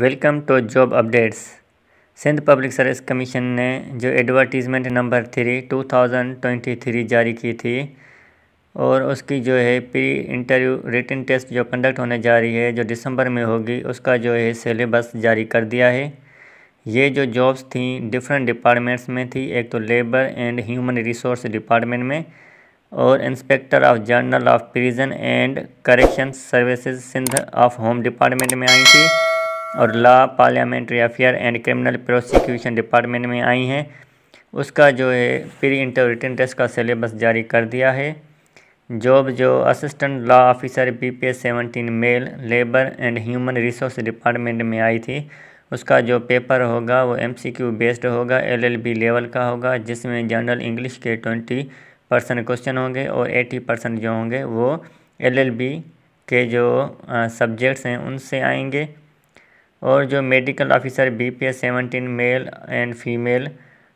welcome to job updates Sindh public service commission ने जो advertisement number three two thousand twenty three जारी की थी और उसकी जो है प्री इंटरव्यू रिटन टेस्ट जो कंडक्ट होने जा रही है जो दिसंबर में होगी उसका जो है सिलेबस जारी कर दिया है ये जो जॉब्स थी डिफरेंट डिपार्टमेंट्स में थी एक तो labour and human resource department में और inspector of journal of prison and correction services Sindh of home department में आई थी और law parliamentary affair and criminal prosecution department में आई हैं उसका जो है प्री इंटर रिटर्न टेस्ट का सिलेबस जारी कर दिया है जॉब जो assistant law officer B P S seventeen male labour and human resource department में आई थी उसका जो पेपर होगा वो एम सी क्यू बेस्ड होगा एल एल बी लेवल का होगा जिसमें जनरल इंग्लिश के ट्वेंटी परसेंट क्वेश्चन होंगे और एटी परसेंट जो होंगे वो एल एल बी के जो सब्जेक्ट्स हैं उनसे आएंगे और जो medical officer B P S seventeen male and female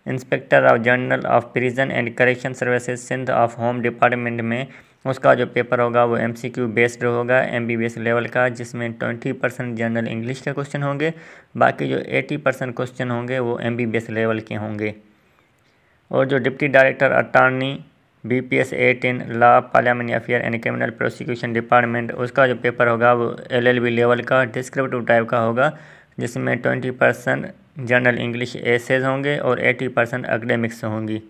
inspector of general of prison and correction services Sindh of home department में उसका जो पेपर होगा वो एम सी क्यू बेस्ड होगा M B B S level का जिसमें ट्वेंटी परसेंट जनरल इंग्लिश के question होंगे बाकी जो एटी परसेंट क्वेश्चन होंगे वो M B B S level के होंगे और जो deputy director attorney B P S eight in law parliament affair and criminal prosecution department उसका जो पेपर होगा वो एल एल बी लेवल का डिस्क्रिप्टिव टाइप का होगा जिसमें twenty percent general English essays होंगे और एटी परसेंट अकेडेमिक्स होंगी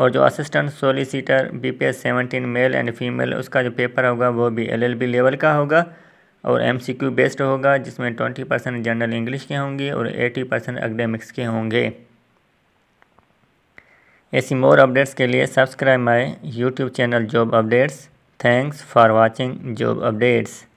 और जो assistant solicitor B P S seventeen male and female उसका जो पेपर होगा वो भी एल एल बी लेवल का होगा और एम सी क्यू बेस्ड होगा जिसमें ट्वेंटी परसेंट जनरल इंग्लिश के होंगे और एटी परसेंट अकेडेमिक्स के होंगे ऐसी मोर अपडेट्स के लिए subscribe my YouTube channel job updates thanks for watching job updates